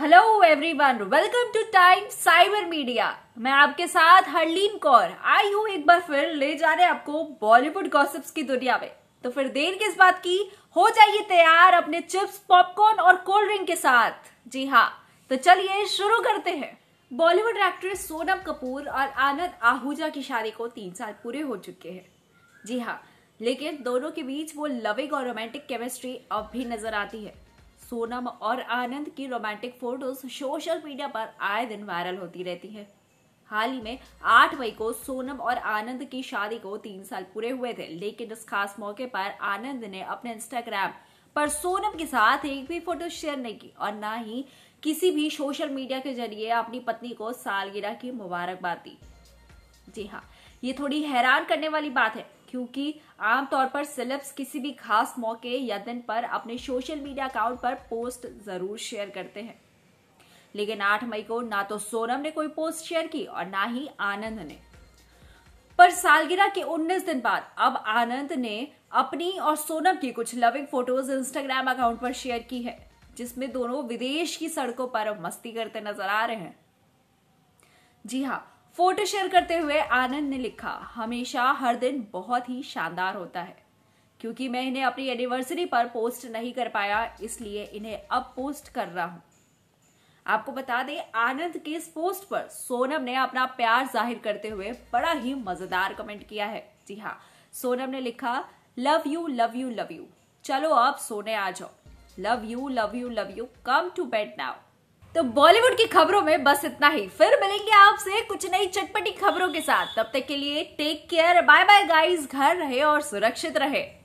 hello everyone welcome to Time Cyber Media मैं आपके साथ हरलीन कौर आई हूँ एक बार फिर ले जा रहे आपको बॉलीवुड गॉसिप्स की दुनिया में तो फिर देर किस बात की हो जाइए तैयार अपने चिप्स पॉपकॉर्न और कोल्ड ड्रिंक के साथ जी हाँ तो चलिए शुरू करते हैं बॉलीवुड एक्ट्रेस सोनम कपूर और आनंद आहूजा की शादी को तीन साल पूरे हो चुके हैं जी हाँ लेकिन दोनों के बीच वो लविंग और रोमांटिक केमिस्ट्री अब भी नजर आती है सोनम और आनंद की रोमांटिक फोटोज सोशल मीडिया पर आए दिन वायरल होती रहती है हाल ही में 8 मई को सोनम और आनंद की शादी को तीन साल पूरे हुए थे लेकिन इस खास मौके पर आनंद ने अपने इंस्टाग्राम पर सोनम के साथ एक भी फोटो शेयर नहीं की और ना ही किसी भी सोशल मीडिया के जरिए अपनी पत्नी को सालगिरह की मुबारकबाद दी जी हाँ ये थोड़ी हैरान करने वाली बात है क्योंकि आमतौर पर सेलेब्स किसी भी खास मौके या दिन पर अपने सोशल मीडिया अकाउंट पर पोस्ट जरूर शेयर करते हैं लेकिन 8 मई को ना तो सोनम ने कोई पोस्ट शेयर की और ना ही आनंद ने पर सालगिरह के 19 दिन बाद अब आनंद ने अपनी और सोनम की कुछ लविंग फोटोज इंस्टाग्राम अकाउंट पर शेयर की है जिसमें दोनों विदेश की सड़कों पर मस्ती करते नजर आ रहे हैं जी हाँ फोटो शेयर करते हुए आनंद ने लिखा हमेशा हर दिन बहुत ही शानदार होता है क्योंकि मैं इन्हें अपनी एनिवर्सरी पर पोस्ट नहीं कर पाया इसलिए इन्हें अब पोस्ट कर रहा हूं आपको बता दें आनंद के इस पोस्ट पर सोनम ने अपना प्यार जाहिर करते हुए बड़ा ही मजेदार कमेंट किया है जी हाँ सोनम ने लिखा love you love you love you चलो अब सोने आ जाओ love you love you love you come to bed now तो बॉलीवुड की खबरों में बस इतना ही फिर मिलेंगे आपसे कुछ नई चटपटी खबरों के साथ तब तक के लिए take care bye bye guys घर रहे और सुरक्षित रहे